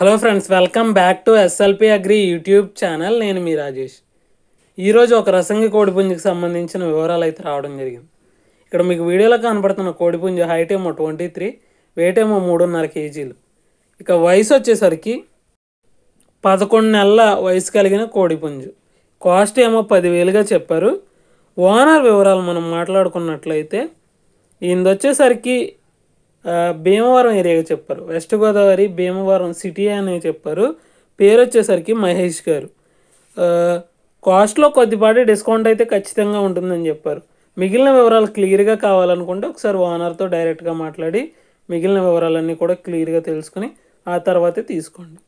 hello friends welcome back to SLP agri YouTube channel నేను మీ రాజేష్ ఈరోజు ఒక రసంగి కోడిపుంజుకి సంబంధించిన వివరాలు అయితే రావడం జరిగింది ఇక్కడ మీకు వీడియోలో కనపడుతున్న కోడిపుంజు హైట్ ఏమో ట్వంటీ త్రీ వెయిట్ ఏమో మూడున్నర కేజీలు ఇక వయసు వచ్చేసరికి పదకొండు నెలల వయసు కలిగిన కోడిపుంజు కాస్ట్ ఏమో పదివేలుగా చెప్పారు ఓనర్ వివరాలు మనం మాట్లాడుకున్నట్లయితే ఈయనది వచ్చేసరికి భీమవరం ఏరియాగా చెప్పారు వెస్ట్ గోదావరి భీమవరం సిటీ అని చెప్పారు పేరు వచ్చేసరికి మహేష్ గారు కాస్ట్లో కొద్దిపాటి డిస్కౌంట్ అయితే ఖచ్చితంగా ఉంటుందని చెప్పారు మిగిలిన వివరాలు క్లియర్గా కావాలనుకుంటే ఒకసారి ఓనర్తో డైరెక్ట్గా మాట్లాడి మిగిలిన వివరాలన్నీ కూడా క్లియర్గా తెలుసుకుని ఆ తర్వాతే తీసుకోండి